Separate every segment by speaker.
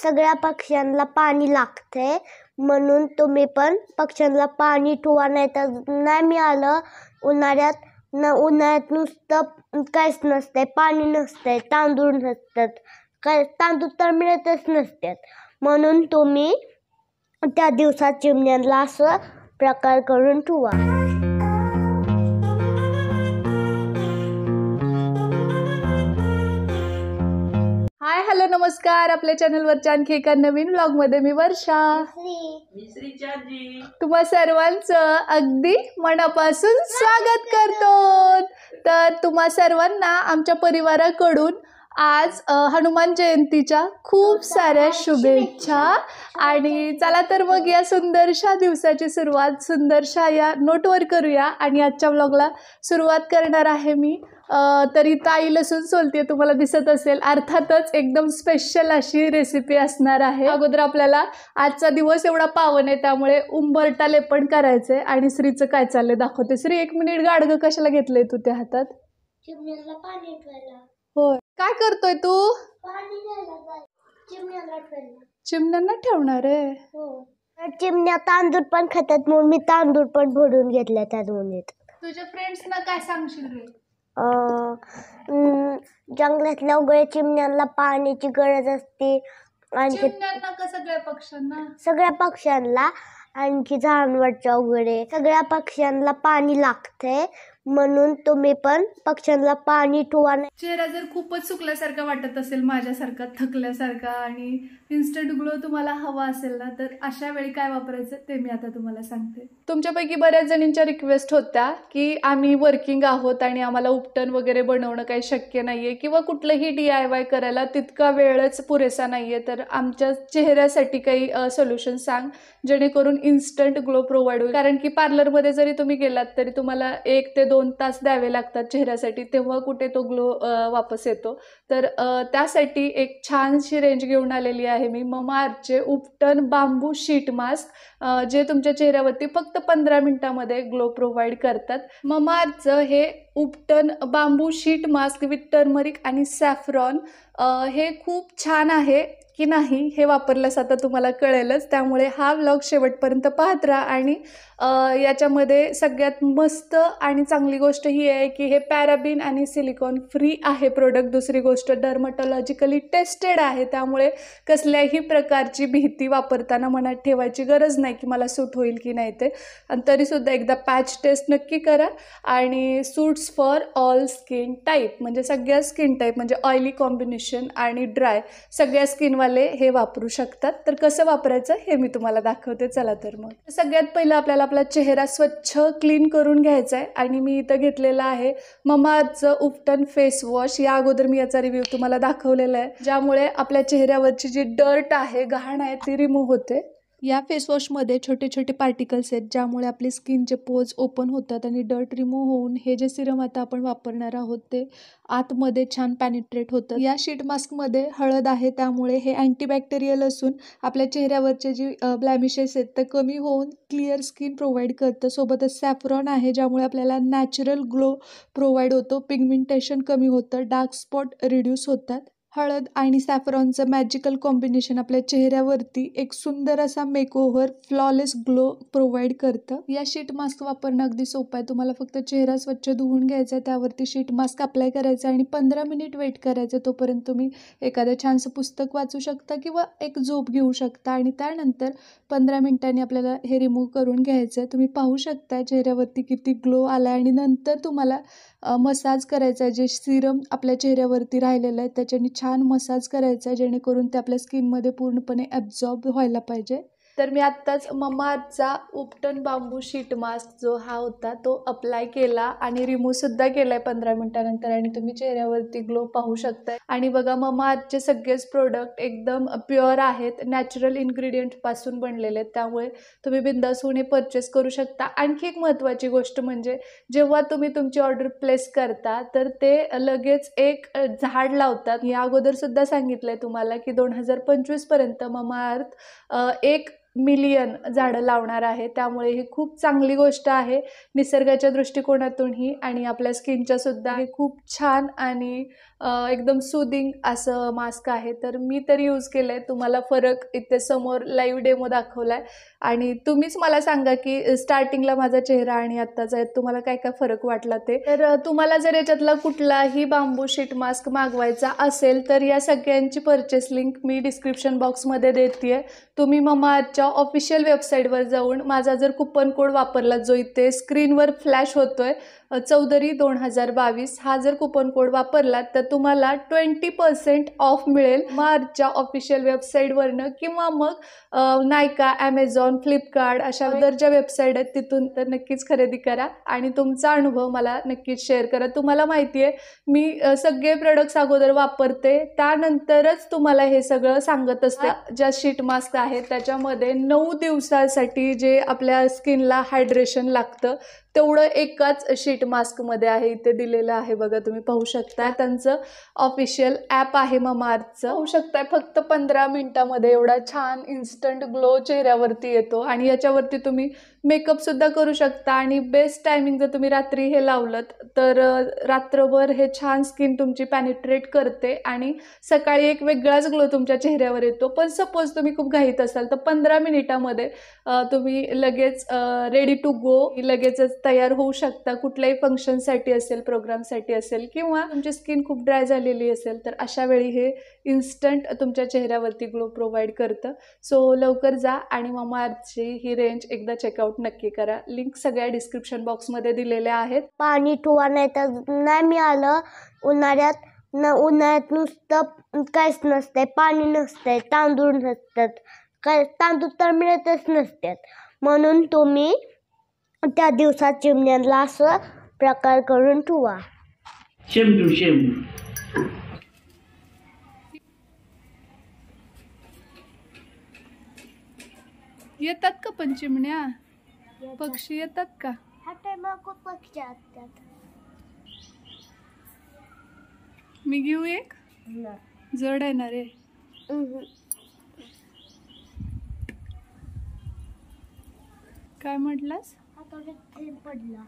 Speaker 1: सगळ्या पक्ष्यांना पाणी लागतंय म्हणून तुम्ही पण पक्ष्यांना पाणी ठेवा नाही तर नाही मिळालं उन्हाळ्यात न उन्हाळ्यात नुसतं काहीच नसतंय पाणी नसतंय तांदूळ नसतात काय तांदूळ तर मिळतच नसतात म्हणून तुम्ही त्या दिवसात चिमण्यांना असं प्रकार करून ठेवा
Speaker 2: हाय हॅलो नमस्कार आपल्या चॅनलवरच्या आणखी एका नवीन मध्ये मी वर्षा तुम्हा सर्वांचं अगदी मनापासून स्वागत करतो तर तुम्हा सर्वांना आमच्या परिवाराकडून आज हनुमान जयंतीच्या खूप साऱ्या शुभेच्छा आणि चला तर मग या सुंदरशा दिवसाची सुरुवात सुंदरशा या नोटवर करूया आणि आजच्या ब्लॉगला सुरुवात करणार आहे मी तरी ताई लसून सोलते तुम्हाला दिसत असेल अर्थातच एकदम स्पेशल अशी रेसिपी असणार आहे अगोदर आपल्याला आजचा दिवस एवढा पावन आहे त्यामुळे उंबरटा लेपण करायचं आहे आणि श्रीचं काय चाललंय दाखवते श्री एक मिनिट गाडगं कशाला घेतलंय तू त्या हातात होय काय करतोय तू चिमण्यांना
Speaker 1: ठेवणार आहे हो. चिमण्या तांदूळ पण खातात म्हणून मी तांदूळ पण भरून घेतल्या त्या दोन्हीत
Speaker 2: तुझ्या फ्रेंड्सना काय सांगशील
Speaker 1: जंगलातल्या उगळ्या चिमण्यांना पाण्याची गरज असते आणखी
Speaker 2: सगळ्या पक्ष्यांना सगळ्या
Speaker 1: पक्ष्यांना आणखी जनावरच्या उघडे सगळ्या पक्ष्यांना पाणी लागते म्हणून तुम्ही पण पक्ष्यांना पाणी ठोवा नाही
Speaker 2: चेहरा जर खूपच सुकल्यासारखा वाटत असेल माझ्यासारखा थकल्यासारखा आणि इन्स्टंट ग्लो तुम्हाला हवा असेल ना तर अशा वेळी काय वापरायचं ते मी आता तुम्हाला सांगते तुमच्यापैकी बऱ्याच जणींच्या रिक्वेस्ट होत्या की आम्ही वर्किंग आहोत आणि आम्हाला उपटन वगैरे बनवणं काही शक्य नाहीये किंवा कुठलंही डी करायला तितका वेळच पुरेसा नाहीये तर आमच्या चेहऱ्यासाठी काही सोल्युशन सांग जेणेकरून इन्स्टंट ग्लो प्रोव्हाइड होईल कारण की पार्लरमध्ये जरी तुम्ही गेलात तरी तुम्हाला एक ते दोन दोन तास द्यावे लागतात चेहऱ्यासाठी तेव्हा कुठे तो ग्लो वापस येतो तर त्यासाठी एक छानशी रेंज घेऊन आलेली आहे मी ममाअर्थचे उपटन बांबू शीट मास्क जे तुमच्या चेहऱ्यावरती फक्त पंधरा मिनिटामध्ये ग्लो प्रोव्हाइड करतात ममाअर्थचं हे ubtan bamboo sheet mask with turmeric आणि सॅफ्रॉन हे खूप छान आहे की नाही हे वापरलंस आता तुम्हाला कळेलच त्यामुळे हा व्लॉग शेवटपर्यंत पाहत राहा आणि याच्यामध्ये सगळ्यात मस्त आणि चांगली गोष्ट ही आहे की हे पॅराबिन आणि सिलिकॉन फ्री आहे प्रोडक्ट दुसरी गोष्ट डर्मटॉलॉजिकली टेस्टेड आहे त्यामुळे कसल्याही प्रकारची भीती वापरताना मनात ठेवायची गरज नाही की मला सूट होईल की नाही ते आणि तरीसुद्धा एकदा पॅच टेस्ट नक्की करा आणि suits for all skin type म्हणजे सगळ्या स्किन टाईप म्हणजे ऑइली कॉम्बिनेशन आणि ड्राय सगळ्या स्किनवाले हे वापरू शकतात तर कसं वापरायचं हे मी तुम्हाला दाखवते चला तर मग सगळ्यात पहिलं आपल्याला आपला चेहरा स्वच्छ क्लीन करून घ्यायचा आहे आणि मी इथं घेतलेलं आहे ममाचं उपटन फेस वॉश या अगोदर मी याचा रिव्ह्यू तुम्हाला दाखवलेला आहे ज्यामुळे आपल्या चेहऱ्यावरची जी डर्ट आहे घाण आहे ती रिमूव्ह होते या फेसवॉशमध्ये छोटे छोटे पार्टिकल्स आहेत ज्यामुळे आपली स्किनचे पोज ओपन होतात आणि डर्ट रिमूव्ह होऊन हे जे सिरम आता आपण वापरणार आहोत ते आतमध्ये छान पॅनिट्रेट होतं या शीट मास्कमध्ये हळद आहे त्यामुळे हे अँटीबॅक्टेरियल असून आपल्या चेहऱ्यावरचे जी ब्लॅमिशेस आहेत ते कमी होऊन क्लिअर स्किन प्रोव्हाइड करतं सोबतच सॅफ्रॉन आहे ज्यामुळे आपल्याला नॅचरल ग्लो प्रोव्हाइड होतो पिगमेंटेशन कमी होतं डार्क स्पॉट रिड्यूस होतात हळद आणि सॅफरॉनचं मॅजिकल कॉम्बिनेशन आपल्या चेहऱ्यावरती एक सुंदर असा मेकओव्हर फ्लॉलेस ग्लो प्रोव्हाइड करतं या शीट मास्क वापरणं अगदी सोपं आहे तुम्हाला फक्त चेहरा स्वच्छ धुवून घ्यायचा आहे त्यावरती शीट मास्क अप्लाय आहे आणि पंधरा मिनिट वेट करायचं तोपर्यंत तुम्ही एखादं छानसं पुस्तक वाचू शकता किंवा एक झोप घेऊ शकता आणि त्यानंतर पंधरा मिनिटांनी आपल्याला हे रिमूव्ह करून घ्यायचं आहे तुम्ही पाहू शकता चेहऱ्यावरती किती ग्लो आला आणि नंतर तुम्हाला मसाज करायचा आहे जे सिरम आपल्या चेहऱ्यावरती राहिलेलं आहे त्याच्याने छान छान मसाज करायचा जेणेकरून ते आपल्या स्किनमध्ये पूर्णपणे ॲब्झॉर्ब व्हायला पाहिजे तर मी आत्ताच ममाचा उपटन बांबू शीट मास्क जो हा होता तो अप्लाय केला आणि रिमूव्हसुद्धा केला आहे पंधरा मिनटानंतर आणि तुम्ही चेहऱ्यावरती ग्लो पाहू शकता आणि बघा ममाचे सगळेच प्रोडक्ट एकदम प्युअर आहेत नॅचरल इन्ग्रेडियंटपासून बनलेले आहेत त्यामुळे तुम्ही बिंदासून हे परचेस करू शकता आणखी एक महत्त्वाची गोष्ट म्हणजे जेव्हा तुम्ही तुमची ऑर्डर प्लेस करता तर ते लगेच एक झाड लावतात मी अगोदरसुद्धा सांगितलं आहे तुम्हाला की दोन हजार पंचवीसपर्यंत ममाअर्थ एक मिलियन झाडं लावणार आहे त्यामुळे ही खूप चांगली गोष्ट आहे निसर्गाच्या दृष्टिकोनातूनही आणि आपल्या स्किनच्यासुद्धा हे खूप छान आणि एकदम सुदिंग असं मास्क आहे तर मी तर यूज केलं आहे तुम्हाला फरक इथे समोर लाईव्ह डेमो दाखवला आहे आणि तुम्हीच मला सांगा की स्टार्टिंगला माझा चेहरा आणि आत्ताचा तुम्हाला काय काय फरक वाटला ते तर तुम्हाला जर याच्यातला कुठलाही बांबू शीट मास्क मागवायचा असेल तर या सगळ्यांची परचेस लिंक मी डिस्क्रिप्शन बॉक्समध्ये देते तुम्ही तुम्ही आजच्या ऑफिशियल वेबसाईटवर जाऊन माझा जर कुपन कोड वापरला जो इथे स्क्रीनवर फ्लॅश होतो चौधरी दोन हजार बावीस हा जर कुपन कोड वापरला तर तुम्हाला ट्वेंटी पर्सेंट ऑफ मिळेल मार्चच्या ऑफिशियल वेबसाईटवरनं किंवा मग नायका ॲमेझॉन फ्लिपकार्ट अशा हो. ज्या वेबसाईट आहेत तिथून तर नक्कीच खरेदी करा आणि तुमचा अनुभव मला नक्कीच शेअर करा तुम्हाला माहिती आहे मी सगळे प्रोडक्ट्स अगोदर वापरते त्यानंतरच तुम्हाला हे सगळं सांगत असतं ज्या शीट मास्क आहेत त्याच्यामध्ये नऊ दिवसासाठी जे आपल्या स्किनला हायड्रेशन लागतं तेवढं एकाच शीट मास्क मास्कमध्ये आहे इथे दिलेलं आहे बघा तुम्ही पाहू शकता त्यांचं ऑफिशियल ॲप आहे ममार्थचं पाहू शकताय फक्त पंधरा मिनिटामध्ये एवढा छान इन्स्टंट ग्लो चेहऱ्यावरती येतो आणि याच्यावरती तुम्ही मेकअपसुद्धा करू शकता आणि बेस्ट टायमिंग जर तुम्ही रात्री हे लावलं तर रात्रभर हे छान स्किन तुमची पॅनिट्रेट करते आणि सकाळी एक वेगळाच ग्लो तुमच्या चेहऱ्यावर येतो पण सपोज तुम्ही खूप घाईत असाल तर पंधरा मिनिटामध्ये तुम्ही लगेच रेडी टू गो लगेचच तयार होऊ शकता कुठल्याही फंक्शनसाठी असेल प्रोग्रामसाठी असेल किंवा तुमची स्किन खूप ड्राय झालेली असेल तर अशा वेळी हे इन्स्टंट तुमच्या चेहऱ्यावरती ग्लो प्रोव्हाइड करतं सो लवकर जा आणि मामाची ही रेंज एकदा चेकआउट नक्की करा लिंक सगळ्या डिस्क्रिप्शन बॉक्स मध्ये दिलेल्या आहेत पाणी ठोवा नाही तर नाही मिळालं उन्हाळ्यात न
Speaker 1: उन्हाळ्यात नुसतं काहीच नसतंय पाणी नसतंय तांदूळ नसतात काय तांदूळ तर मिळतच नसतात म्हणून तुम्ही त्या दिवसात चिमण्याला असं प्रकार करून ठेवा
Speaker 2: शेमडू शेमडू येतात का पण चिमण्या पक्षी येतात का हा मी घेऊ एक जड आहे रे काय म्हटलास पडला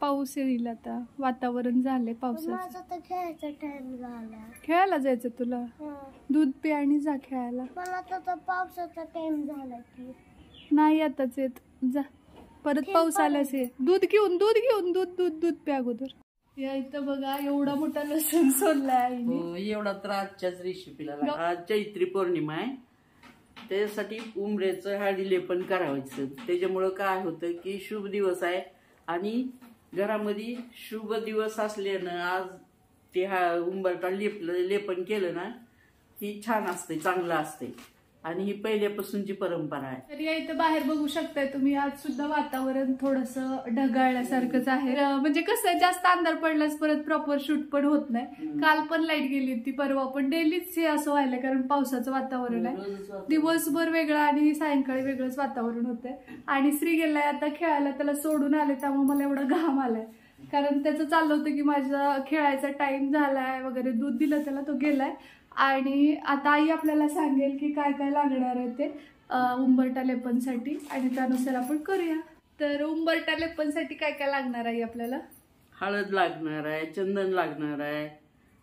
Speaker 2: पाऊस येईल आता वातावरण झाले पावसाचं
Speaker 1: खेळायचा टाइम झाला
Speaker 2: खेळायला जायचं तुला दूध पे आणि जा खेळायला
Speaker 1: मला आता पावसाचा टाइम झाला की
Speaker 2: नाही आताच येत जा परत पाऊस आला असेल दूध घेऊन दूध घेऊन दूध दूध दूध प्या अगोदर इथं बघा एवढा मोठा लसूण सोडलाय हो, एवढा तर आजच्याच रेसिपीला आज चैत्री पौर्णिमा आहे त्याच्यासाठी उमऱ्याचं हळदीले लेपन करावायचं त्याच्यामुळं काय होतं की शुभ दिवस आहे आणि घरामध्ये शुभ दिवस असल्यानं आज ते हा उंबरटा लेप लेपन केलं ना की छान असते चांगलं असते आणि ही पहिल्यापासूनची परंपरा आहे तर या इथं बाहेर बघू शकताय तुम्ही आज सुद्धा वातावरण थोडस ढगाळल्यासारखंच आहे म्हणजे कसं जास्त अंधार पडल्यास परत प्रॉपर शूट पण होत नाही काल पण लाईट गेली ती परवा पण डेलीच हे असं व्हायला कारण पावसाचं वातावरण आहे दिवसभर वेगळं आणि सायंकाळी वेगळंच वातावरण होतंय आणि श्री गेलाय आता खेळायला त्याला सोडून आले त्यामुळे मला एवढा घाम आलाय कारण त्याचं चाललं होतं की माझा खेळायचा टाइम झालाय वगैरे दूध दिलं त्याला तो गेलाय आणि आता आई आपल्याला सांगेल की काय काय लागणार आहे ते उंबरटा लेपनसाठी आणि त्यानुसार आपण करूया तर उंबरटा लेपनसाठी काय काय लागणार आहे आपल्याला हळद लागणार आहे चंदन लागणार आहे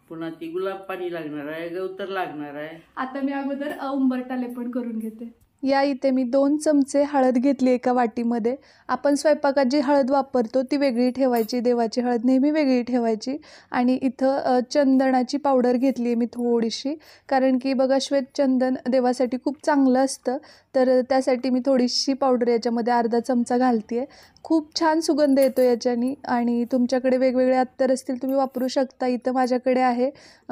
Speaker 2: पुन्हा ती गुलाब पाणी लागणार आहे गवतर लागणार आहे आता मी अगोदर उंबरटा लेपण करून घेते या इथे मी दोन चमचे हळद घेतली एका वाटीमध्ये आपण स्वयंपाकात जी हळद वापरतो ती वेगळी ठेवायची देवाची हळद नेहमी वेगळी ठेवायची आणि इथं चंदनाची पावडर घेतली आहे मी थोडीशी कारण की बघा श्वेत चंदन देवासाठी खूप चांगलं असतं तर त्यासाठी मी थोडीशी पावडर याच्यामध्ये अर्धा चमचा घालते आहे खूप छान सुगंध येतो याच्यानी आणि तुमच्याकडे वेगवेगळे अत्तर असतील तुम्ही वापरू शकता इथं माझ्याकडे आहे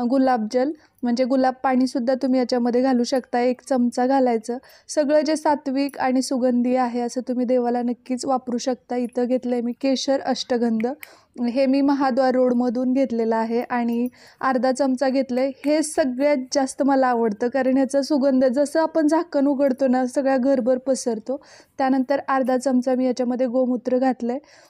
Speaker 2: गुलाबजल म्हणजे गुलाब पाणीसुद्धा तुम्ही याच्यामध्ये घालू शकता एक चमचा घालायचं सगळं जे सात्विक आणि सुगंधी आहे असं तुम्ही देवाला नक्कीच वापरू शकता इथं घेतलं आहे मी केशर अष्टगंध हे मी महाद्वार रोडमधून घेतलेलं आहे आणि अर्धा चमचा घेतलं आहे हे सगळ्यात जास्त मला आवडतं कारण ह्याचा सुगंध जसं आपण झाकण उघडतो ना सगळ्या घरभर पसरतो त्यानंतर अर्धा चमचा मी याच्यामध्ये गोमूत्र घातलं आहे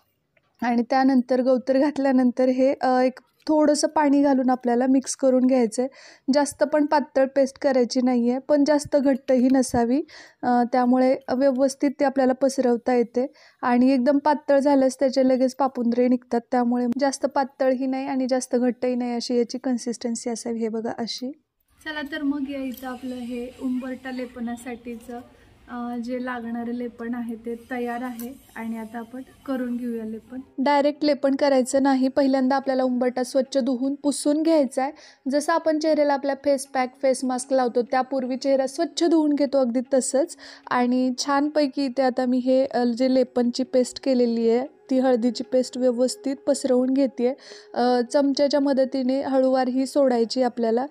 Speaker 2: आणि त्यानंतर गवतर घातल्यानंतर हे एक थोडंसं पाणी घालून आपल्याला मिक्स करून घ्यायचं आहे जास्त पण पातळ पेस्ट करायची नाही आहे पण जास्त घट्टही नसावी त्यामुळे व्यवस्थित ते आपल्याला पसरवता येते आणि एकदम पातळ झाल्यास त्याच्या लगेच पापुंद्रे निघतात त्यामुळे जास्त पातळही नाही आणि जास्त घट्टही नाही अशी याची कन्सिस्टन्सी असावी हे बघा अशी चला तर मग यायचं आपलं हे उंबरटा लेपनासाठीचं जे लागणारे लेपण आहे ते तयार आहे आणि आता आपण करून घेऊया लेपण डायरेक्ट लेपण करायचं नाही पहिल्यांदा आपल्याला उंबरटा स्वच्छ धुवून पुसून घ्यायचा आहे जसं आपण चेहऱ्याला आपल्या फेस पॅक फेस मास्क लावतो त्यापूर्वी चेहरा स्वच्छ धुवून घेतो अगदी तसंच आणि छानपैकी इथे आता मी हे जे लेपनची पेस्ट केलेली आहे ती हळदीची पेस्ट व्यवस्थित पसरवून घेते आहे चमच्याच्या मदतीने हळूवार ही सोडायची आपल्याला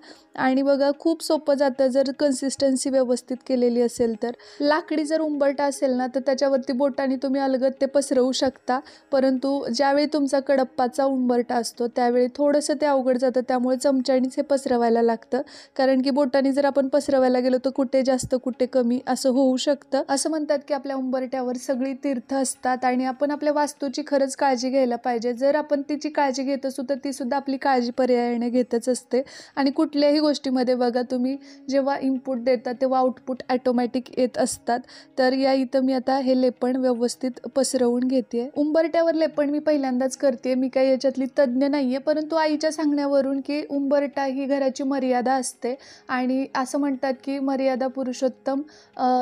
Speaker 2: आणि बघा खूप सोपं जातं जर कन्सिस्टन्सी व्यवस्थित केलेली असेल तर लाकडी जर उंबरटा असेल ना तर त्याच्यावरती बोटाने तुम्ही अलगत ते पसरवू शकता परंतु ज्यावेळी तुमचा कडप्पाचा उंबरटा असतो त्यावेळी थोडंसं ते अवघड जातं त्यामुळे चमच्यानेच हे पसरवायला लागतं कारण की बोटाने जर आपण पसरवायला गेलो तर कुठे जास्त कुठे कमी असं होऊ शकतं असं म्हणतात की आपल्या उंबरट्यावर सगळी तीर्थ असतात आणि आपण आपल्या वास्तू वस्तूची खरंच काळजी घ्यायला पाहिजे जर आपण तिची काळजी घेत असू तर तीसुद्धा आपली काळजी पर्यायाने घेतच असते आणि कुठल्याही गोष्टीमध्ये बघा तुम्ही जेव्हा इनपुट देता तेव्हा आउटपुट ॲटोमॅटिक येत असतात तर या इथं मी आता हे लेपण व्यवस्थित पसरवून घेते उंबरट्यावर लेपण मी पहिल्यांदाच करते मी काही याच्यातली तज्ज्ञ नाही आहे परंतु आईच्या सांगण्यावरून की उंबरटा ही घराची मर्यादा असते आणि असं म्हणतात की मर्यादा पुरुषोत्तम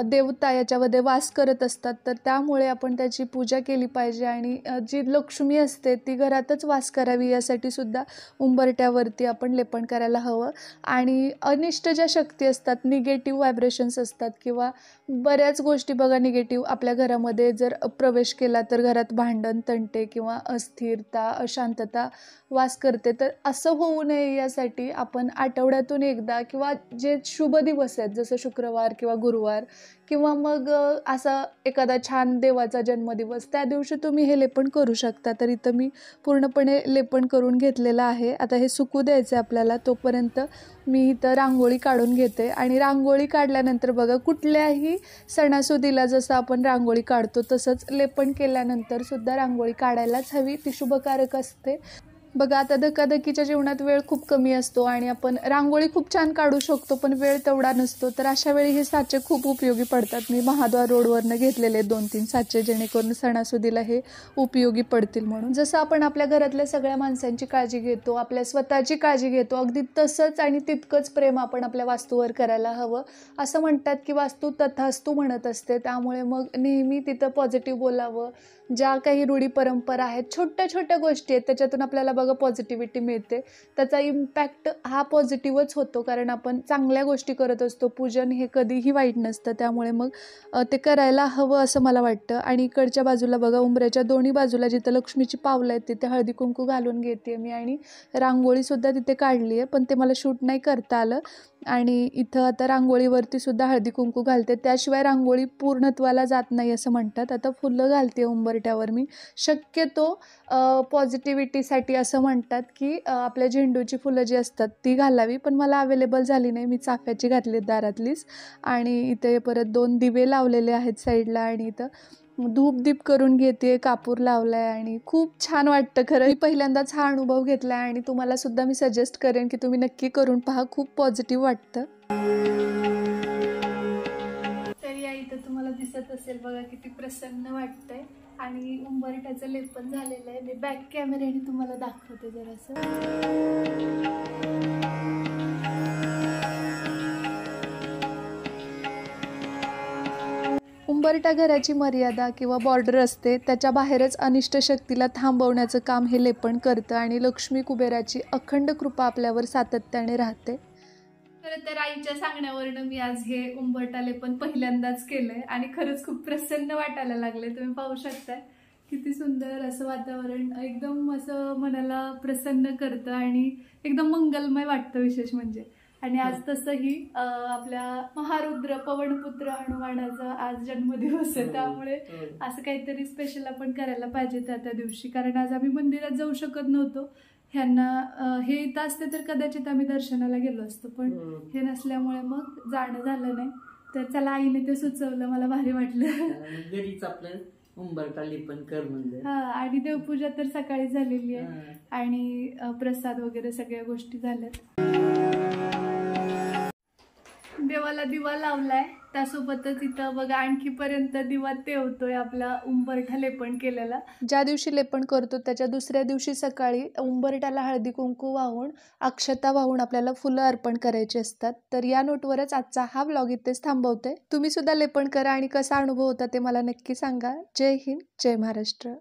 Speaker 2: देवता याच्यामध्ये वास करत असतात तर त्यामुळे आपण त्याची पूजा केली पाहिजे आणि जी लक्ष्मी असते ती घरातच वास करावी यासाठी सुद्धा उंबरट्यावरती आपण लेपण करायला हवं आणि अनिष्ट ज्या शक्ती असतात निगेटिव्ह व्हायब्रेशन्स असतात किंवा बऱ्याच गोष्टी बघा निगेटिव्ह आपल्या घरामध्ये जर प्रवेश केला तर घरात भांडण तंटे किंवा अस्थिरता अशांतता वास करते तर असं होऊ नये यासाठी आपण आठवड्यातून एकदा किंवा जे शुभ दिवस आहेत जसं शुक्रवार किंवा गुरुवार किंवा मग असा एखादा छान देवाचा जन्मदिवस त्या दिवशी तुम्ही हे लेपण करू शकता तर इथं मी पूर्णपणे लेपण करून घेतलेलं आहे आता हे सुकू द्यायचं आहे आपल्याला तोपर्यंत मी इथं रांगोळी काढून घेते आणि रांगोळी काढल्यानंतर बघा कुठल्याही सणासुदीला जसं आपण रांगोळी काढतो तसंच लेपण केल्यानंतर सुद्धा रांगोळी काढायलाच हवी ती शुभकारक असते बघा आता धकाधकीच्या जीवनात वेळ खूप कमी असतो आणि आपण रांगोळी खूप छान काढू शकतो पण वेळ तेवढा नसतो तर अशा वेळी हे साचे खूप उपयोगी पडतात मी महाद्वार रोडवरनं घेतलेले दोन तीन साचे जेणेकरून सणासुदीला हे उपयोगी पडतील म्हणून जसं आपण आपल्या घरातल्या सगळ्या माणसांची काळजी घेतो आपल्या स्वतःची काळजी घेतो अगदी तसंच आणि तितकंच प्रेम आपण आपल्या वास्तूवर करायला हवं असं म्हणतात की वास्तू तथास्तू म्हणत असते त्यामुळे मग नेहमी तिथं पॉझिटिव्ह बोलावं ज्या काही रूढी परंपरा आहेत छोट्या छोट्या गोष्टी आहेत त्याच्यातून आपल्याला बघा पॉझिटिव्हिटी मिळते त्याचा इम्पॅक्ट हा पॉझिटिव्हच होतो कारण आपण चांगल्या गोष्टी करत असतो पूजन हे कधीही वाईट नसतं त्यामुळे मग ते करायला हवं असं मला वाटतं आणि इकडच्या बाजूला बघा उंबऱ्याच्या दोन्ही बाजूला जिथं लक्ष्मीची पावलं आहेत तिथे हळदी कुंकू घालून घेते मी आणि रांगोळीसुद्धा तिथे काढली आहे पण ते मला शूट नाही करता आलं आणि इथं आता रांगोळीवरती सुद्धा हळदी कुंकू घालते त्याशिवाय रांगोळी पूर्णत्वाला जात नाही असं म्हणतात आता फुलं घालते उंबरट्यावर मी शक्यतो पॉझिटिव्हिटीसाठी असं म्हणतात की आपल्या झेंडूची फुलं जी असतात ती घालावी पण मला अवेलेबल झाली नाही मी चाफ्याची घातली दारातलीच आणि इथे परत दोन दिवे लावलेले आहेत साईडला आणि इथं धूप दीप करून घेते कापूर लावलाय आणि खूप छान वाटतं खरं मी पहिल्यांदाच हा अनुभव घेतलाय आणि तुम्हाला सुद्धा मी सजेस्ट करेन की तुम्ही नक्की करून पहा खूप पॉझिटिव्ह वाटतं तर या इथं तुम्हाला दिसत असेल बघा किती प्रसन्न वाटतंय आणि उंबरठ्याचं लेपन झालेलं आहे मी बॅक कॅमेऱ्याने तुम्हाला दाखवते जरासं उंबरटा घराची मर्यादा किंवा बॉर्डर असते त्याच्या बाहेरच अनिष्ट शक्तीला थांबवण्याचं काम हे लेपण करतं आणि लक्ष्मी कुबेराची अखंड कृपा आपल्यावर सातत्याने राहते खरं तर आईच्या सांगण्यावरनं मी आज हे उंबरटा पण पहिल्यांदाच केलंय आणि खरंच खूप प्रसन्न वाटायला लागले तुम्ही पाहू शकताय किती सुंदर असं वातावरण एकदम असं मनाला प्रसन्न करतं आणि एकदम मंगलमय वाटतं विशेष म्हणजे आणि आज तसंही आपल्या महारुद्र पवनपुत्र हनुमानाचा आज जन्मदिवस आहे हो, त्यामुळे हो. असं काहीतरी स्पेशल आपण करायला पाहिजे त्या त्या दिवशी कारण आज आम्ही मंदिरात जाऊ शकत नव्हतो ह्यांना हे इथं असते तर कदाचित आम्ही दर्शनाला गेलो असतो पण हो. हे नसल्यामुळे मग जाणं झालं नाही तर चला आईने ते सुचवलं मला भारी वाटलं घरीच कर हा आणि देवपूजा तर सकाळी झालेली आहे आणि प्रसाद वगैरे सगळ्या गोष्टी झाल्यात देवाला दिवा लावलाय त्यासोबतच इथं बघा आणखीपर्यंत दिवा तेवतोय आपला उंबरठा लेपण केलेला ज्या दिवशी लेपण करतो त्याच्या दुसऱ्या दिवशी सकाळी उंबरठ्याला हळदी कुंकू वाहून अक्षता वाहून आपल्याला फुलं अर्पण करायची असतात तर या नोटवरच आजचा हा व्लॉग इथेच थांबवतोय तुम्ही सुद्धा लेपण करा आणि कसा अनुभव होता ते मला नक्की सांगा जय हिंद जय महाराष्ट्र